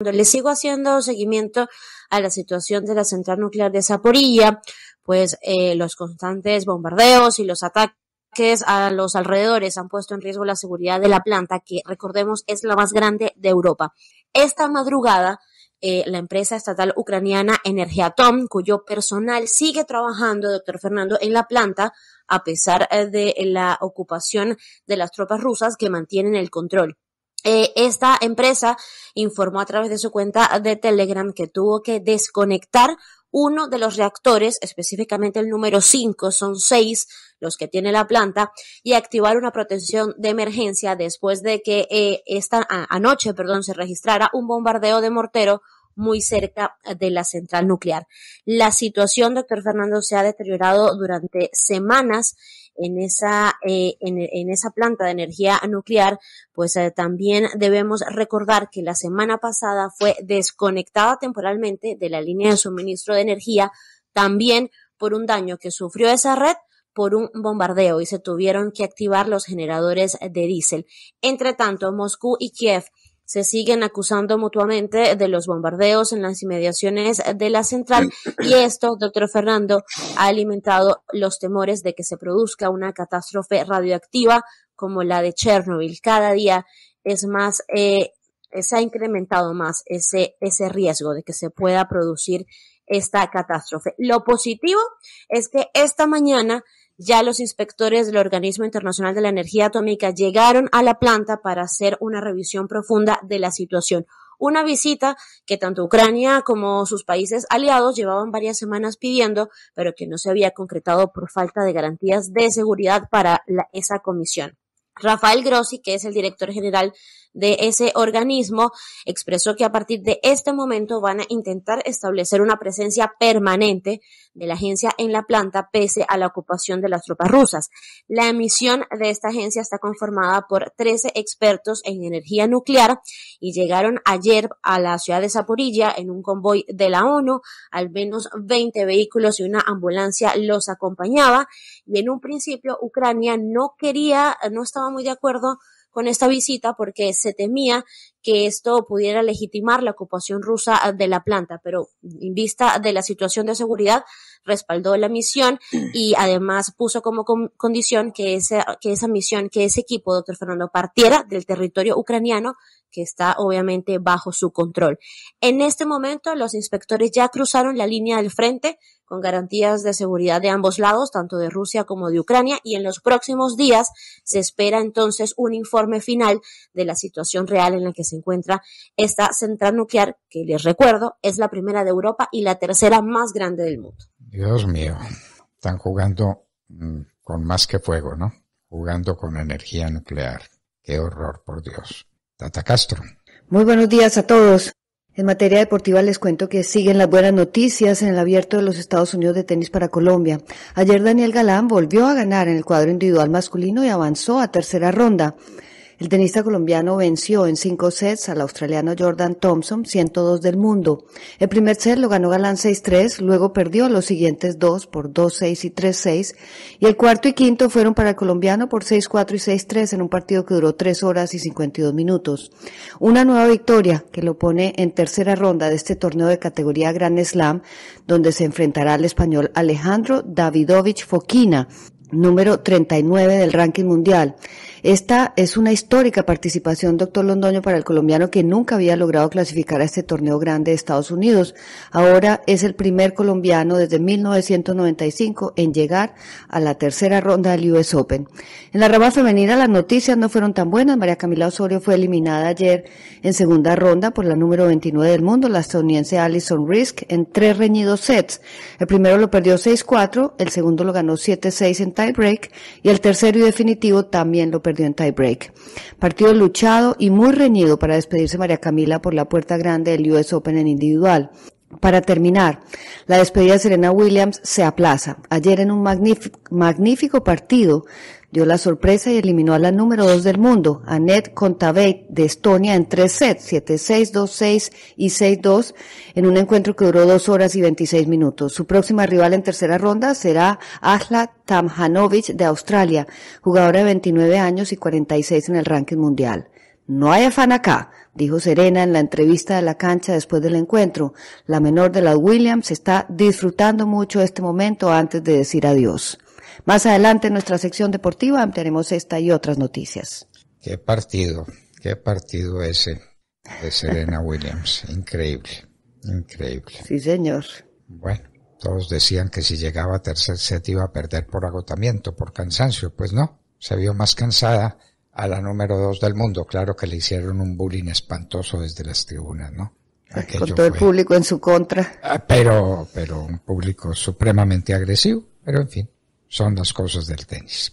Le sigo haciendo seguimiento a la situación de la central nuclear de Zaporilla, pues eh, los constantes bombardeos y los ataques a los alrededores han puesto en riesgo la seguridad de la planta, que recordemos es la más grande de Europa. Esta madrugada, eh, la empresa estatal ucraniana Energiatom, cuyo personal sigue trabajando, doctor Fernando, en la planta, a pesar eh, de la ocupación de las tropas rusas que mantienen el control. Eh, esta empresa informó a través de su cuenta de Telegram que tuvo que desconectar uno de los reactores, específicamente el número 5, son seis los que tiene la planta, y activar una protección de emergencia después de que eh, esta anoche, perdón, se registrara un bombardeo de mortero muy cerca de la central nuclear. La situación, doctor Fernando, se ha deteriorado durante semanas en esa, eh, en, esa planta de energía nuclear, pues eh, también debemos recordar que la semana pasada fue desconectada temporalmente de la línea de suministro de energía, también por un daño que sufrió esa red por un bombardeo y se tuvieron que activar los generadores de diésel. Entre tanto, Moscú y Kiev se siguen acusando mutuamente de los bombardeos en las inmediaciones de la central y esto, doctor Fernando, ha alimentado los temores de que se produzca una catástrofe radioactiva como la de Chernobyl. Cada día es más, eh, se ha incrementado más ese, ese riesgo de que se pueda producir esta catástrofe. Lo positivo es que esta mañana ya los inspectores del Organismo Internacional de la Energía Atómica llegaron a la planta para hacer una revisión profunda de la situación. Una visita que tanto Ucrania como sus países aliados llevaban varias semanas pidiendo, pero que no se había concretado por falta de garantías de seguridad para esa comisión. Rafael Grossi, que es el director general de ese organismo, expresó que a partir de este momento van a intentar establecer una presencia permanente de la agencia en la planta pese a la ocupación de las tropas rusas. La misión de esta agencia está conformada por 13 expertos en energía nuclear y llegaron ayer a la ciudad de Zaporilla en un convoy de la ONU. Al menos 20 vehículos y una ambulancia los acompañaba y en un principio Ucrania no quería, no estaba muy de acuerdo con esta visita porque se temía que esto pudiera legitimar la ocupación rusa ah, de la planta, pero en vista de la situación de seguridad, respaldó la misión y además puso como condición que esa, que esa misión, que ese equipo, doctor Fernando, partiera del territorio ucraniano que está obviamente bajo su control. En este momento, los inspectores ya cruzaron la línea del frente con garantías de seguridad de ambos lados, tanto de Rusia como de Ucrania, y en los próximos días se espera entonces un informe final de la situación real en la que se se encuentra esta central nuclear, que les recuerdo, es la primera de Europa y la tercera más grande del mundo. Dios mío, están jugando mm, con más que fuego, ¿no? Jugando con energía nuclear. Qué horror, por Dios. Tata Castro. Muy buenos días a todos. En materia deportiva les cuento que siguen las buenas noticias en el abierto de los Estados Unidos de tenis para Colombia. Ayer Daniel Galán volvió a ganar en el cuadro individual masculino y avanzó a tercera ronda. El tenista colombiano venció en cinco sets al australiano Jordan Thompson, 102 del mundo. El primer set lo ganó Galán 6-3, luego perdió los siguientes dos por 2-6 y 3-6, y el cuarto y quinto fueron para el colombiano por 6-4 y 6-3 en un partido que duró 3 horas y 52 minutos. Una nueva victoria que lo pone en tercera ronda de este torneo de categoría Grand Slam, donde se enfrentará al español Alejandro Davidovich Foquina, número 39 del ranking mundial. Esta es una histórica participación, doctor Londoño, para el colombiano que nunca había logrado clasificar a este torneo grande de Estados Unidos. Ahora es el primer colombiano desde 1995 en llegar a la tercera ronda del US Open. En la rama femenina las noticias no fueron tan buenas. María Camila Osorio fue eliminada ayer en segunda ronda por la número 29 del mundo, la estadounidense Alison Risk, en tres reñidos sets. El primero lo perdió 6-4, el segundo lo ganó 7-6 en y el tercero y definitivo también lo perdió en tie break. Partido luchado y muy reñido para despedirse María Camila por la puerta grande del US Open en individual. Para terminar, la despedida de Serena Williams se aplaza. Ayer en un magnífico partido dio la sorpresa y eliminó a la número 2 del mundo, Annette Kontaveit de Estonia en tres sets, 7-6, 2-6 y 6-2 en un encuentro que duró dos horas y 26 minutos. Su próxima rival en tercera ronda será Asla Tamjanovic de Australia, jugadora de 29 años y 46 en el ranking mundial. No hay afán acá, dijo Serena en la entrevista de la cancha después del encuentro. La menor de las Williams está disfrutando mucho este momento antes de decir adiós. Más adelante en nuestra sección deportiva ampliaremos esta y otras noticias. Qué partido, qué partido ese de Serena Williams. Increíble, increíble. Sí, señor. Bueno, todos decían que si llegaba a tercer set iba a perder por agotamiento, por cansancio. Pues no, se vio más cansada a la número dos del mundo. Claro que le hicieron un bullying espantoso desde las tribunas, ¿no? con todo el público en su contra. Ah, pero, pero un público supremamente agresivo, pero en fin son las cosas del tenis.